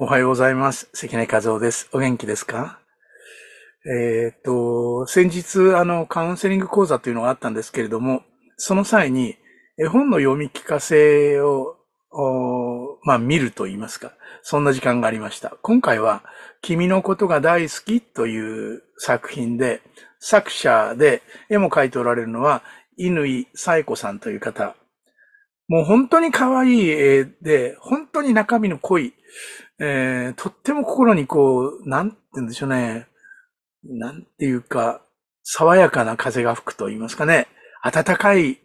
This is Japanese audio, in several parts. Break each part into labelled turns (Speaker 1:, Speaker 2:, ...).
Speaker 1: おはようございます。関根和夫です。お元気ですかえー、っと、先日、あの、カウンセリング講座というのがあったんですけれども、その際に、絵本の読み聞かせを、まあ、見ると言いますか、そんな時間がありました。今回は、君のことが大好きという作品で、作者で絵も描いておられるのは、犬井冴子さんという方。もう本当に可愛い絵で、本当に中身の濃い、えー、とっても心にこう、なんて言うんでしょうね。なんていうか、爽やかな風が吹くと言いますかね。暖かい、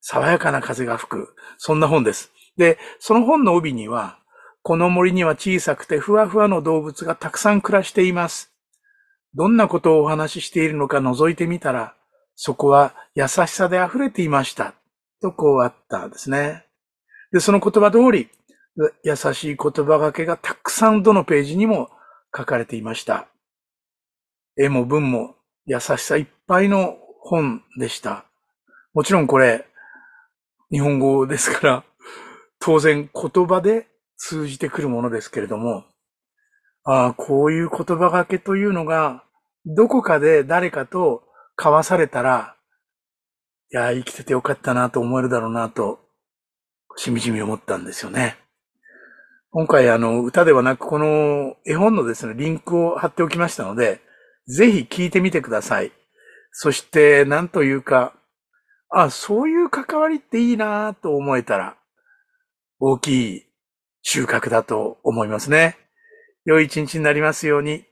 Speaker 1: 爽やかな風が吹く。そんな本です。で、その本の帯には、この森には小さくてふわふわの動物がたくさん暮らしています。どんなことをお話ししているのか覗いてみたら、そこは優しさで溢れていました。とこうあったんですね。で、その言葉通り、優しい言葉がけがたくさんどのページにも書かれていました。絵も文も優しさいっぱいの本でした。もちろんこれ、日本語ですから、当然言葉で通じてくるものですけれども、ああ、こういう言葉がけというのが、どこかで誰かと交わされたら、いや、生きててよかったなと思えるだろうなと、しみじみ思ったんですよね。今回あの歌ではなくこの絵本のですね、リンクを貼っておきましたので、ぜひ聞いてみてください。そして何というか、あ、そういう関わりっていいなぁと思えたら、大きい収穫だと思いますね。良い一日になりますように。